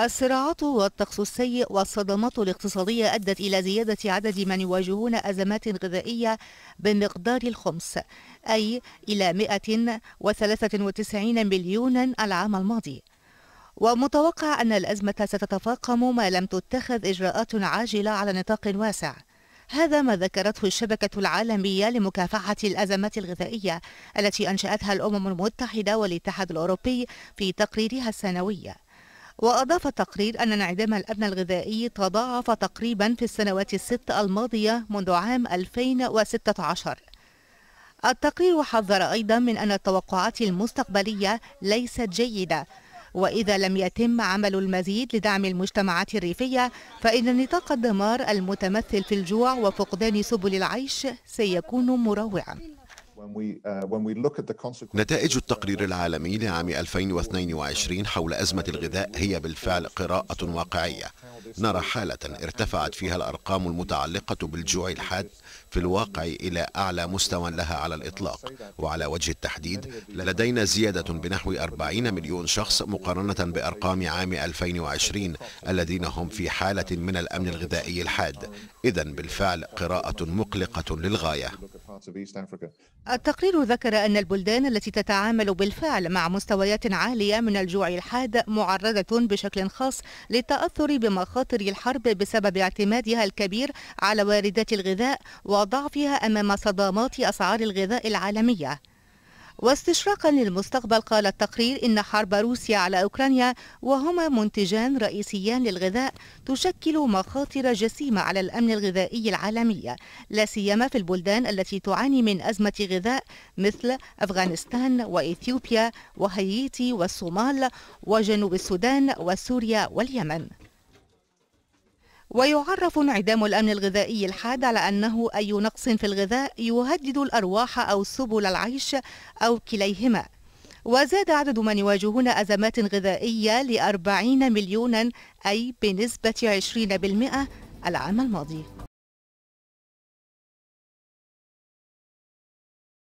الصراعات والطقس السيء والصدمات الاقتصادية أدت إلى زيادة عدد من يواجهون أزمات غذائية بمقدار الخمس أي إلى 193 مليونا العام الماضي ومتوقع أن الأزمة ستتفاقم ما لم تتخذ إجراءات عاجلة على نطاق واسع هذا ما ذكرته الشبكة العالمية لمكافحة الأزمات الغذائية التي أنشأتها الأمم المتحدة والاتحاد الأوروبي في تقريرها السنوي وأضاف التقرير أن انعدام الأمن الغذائي تضاعف تقريبا في السنوات الست الماضية منذ عام 2016 التقرير حذر أيضا من أن التوقعات المستقبلية ليست جيدة وإذا لم يتم عمل المزيد لدعم المجتمعات الريفية فإن نطاق الدمار المتمثل في الجوع وفقدان سبل العيش سيكون مروعا Uh, نتائج التقرير العالمي لعام 2022 حول أزمة الغذاء هي بالفعل قراءة واقعية نرى حالة ارتفعت فيها الأرقام المتعلقة بالجوع الحاد في الواقع إلى أعلى مستوى لها على الإطلاق وعلى وجه التحديد لدينا زيادة بنحو 40 مليون شخص مقارنة بأرقام عام 2020 الذين هم في حالة من الأمن الغذائي الحاد إذا بالفعل قراءة مقلقة للغاية التقرير ذكر أن البلدان التي تتعامل بالفعل مع مستويات عالية من الجوع الحاد معرضة بشكل خاص للتأثر بمخاطر الحرب بسبب اعتمادها الكبير على واردات الغذاء وضعفها أمام صدمات أسعار الغذاء العالمية واستشراقا للمستقبل قال التقرير إن حرب روسيا على أوكرانيا وهما منتجان رئيسيان للغذاء تشكل مخاطر جسيمة على الأمن الغذائي العالمي لا سيما في البلدان التي تعاني من أزمة غذاء مثل أفغانستان وإثيوبيا وهيتي والصومال وجنوب السودان وسوريا واليمن ويعرف انعدام الأمن الغذائي الحاد على أنه أي نقص في الغذاء يهدد الأرواح أو سبل العيش أو كليهما وزاد عدد من يواجهون أزمات غذائية لأربعين مليونا أي بنسبة عشرين بالمئة العام الماضي